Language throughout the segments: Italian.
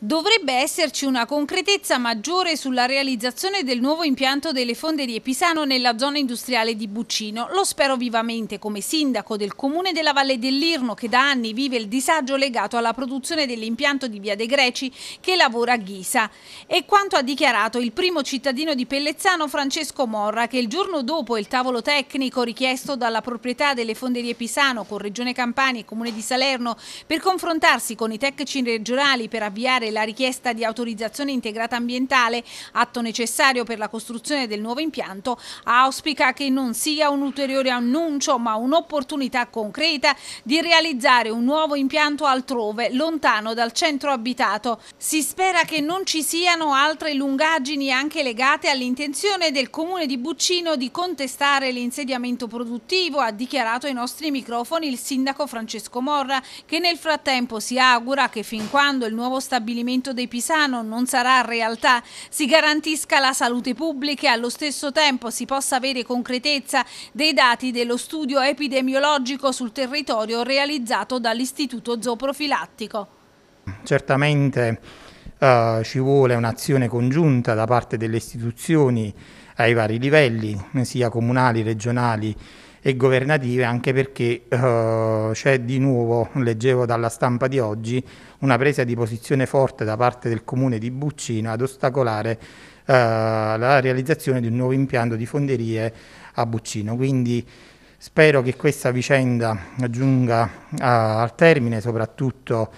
Dovrebbe esserci una concretezza maggiore sulla realizzazione del nuovo impianto delle fonderie Pisano nella zona industriale di Buccino. Lo spero vivamente come sindaco del comune della Valle dell'Irno che da anni vive il disagio legato alla produzione dell'impianto di Via dei Greci che lavora a Ghisa. E quanto ha dichiarato il primo cittadino di Pellezzano Francesco Morra che il giorno dopo il tavolo tecnico richiesto dalla proprietà delle fonderie Pisano con Regione Campania e Comune di Salerno per confrontarsi con i tecnici regionali per avviare approvare la richiesta di autorizzazione integrata ambientale, atto necessario per la costruzione del nuovo impianto, auspica che non sia un ulteriore annuncio ma un'opportunità concreta di realizzare un nuovo impianto altrove, lontano dal centro abitato. Si spera che non ci siano altre lungaggini anche legate all'intenzione del Comune di Buccino di contestare l'insediamento produttivo, ha dichiarato ai nostri microfoni il sindaco Francesco Morra, che nel frattempo si augura che fin quando il nuovo stabilimento stabilimento dei Pisano non sarà realtà, si garantisca la salute pubblica e allo stesso tempo si possa avere concretezza dei dati dello studio epidemiologico sul territorio realizzato dall'Istituto Zooprofilattico. Certamente eh, ci vuole un'azione congiunta da parte delle istituzioni ai vari livelli, sia comunali, regionali, e governative, anche perché eh, c'è di nuovo, leggevo dalla stampa di oggi, una presa di posizione forte da parte del comune di Buccino ad ostacolare eh, la realizzazione di un nuovo impianto di fonderie a Buccino. Quindi Spero che questa vicenda giunga a, al termine, soprattutto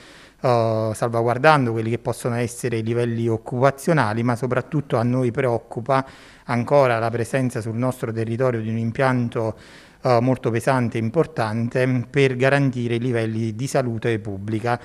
Uh, salvaguardando quelli che possono essere i livelli occupazionali, ma soprattutto a noi preoccupa ancora la presenza sul nostro territorio di un impianto uh, molto pesante e importante per garantire i livelli di salute pubblica